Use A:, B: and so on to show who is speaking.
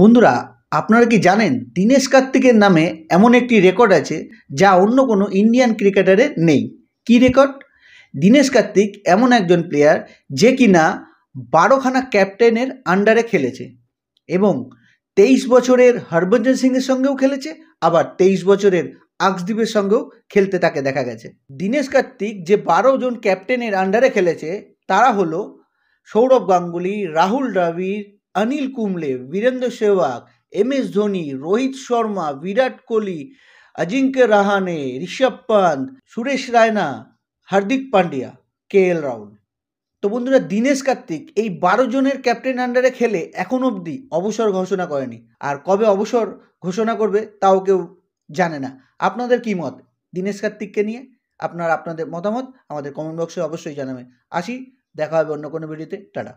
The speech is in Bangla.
A: বন্ধুরা আপনারা কি জানেন দীনেশ কার্তিকের নামে এমন একটি রেকর্ড আছে যা অন্য কোনো ইন্ডিয়ান ক্রিকেটারের নেই কি রেকর্ড দীনেশ কার্তিক এমন একজন প্লেয়ার যে কিনা বারোখানা ক্যাপ্টেনের আন্ডারে খেলেছে এবং তেইশ বছরের হরভজন সিংয়ের সঙ্গেও খেলেছে আবার তেইশ বছরের আকসদ্বীপের সঙ্গেও খেলতে তাকে দেখা গেছে দীনেশ কার্তিক যে বারো জন ক্যাপ্টেনের আন্ডারে খেলেছে তারা হলো Sourav Ganguly Rahul Dravid Anil Kumble Virender Sehwag M S Dhoni Rohit Sharma Virat Kohli Ajinkya Rahane Rishabh Pant Suresh Raina Hardik Pandya K L Rahul তো বন্ধুরা দীনেশ কার্তিক এই বারো জনের ক্যাপ্টেন আন্ডারে খেলে এখন অবধি অবসর ঘোষণা করেনি আর কবে অবসর ঘোষণা করবে তাও কেউ জানে না আপনাদের কী মত দীনেশ কার্তিককে নিয়ে আপনার আপনাদের মতামত আমাদের কমেন্ট বক্সে অবশ্যই জানাবেন আসি দেখা হবে অন্য কোনো ভিডিওতে টাটা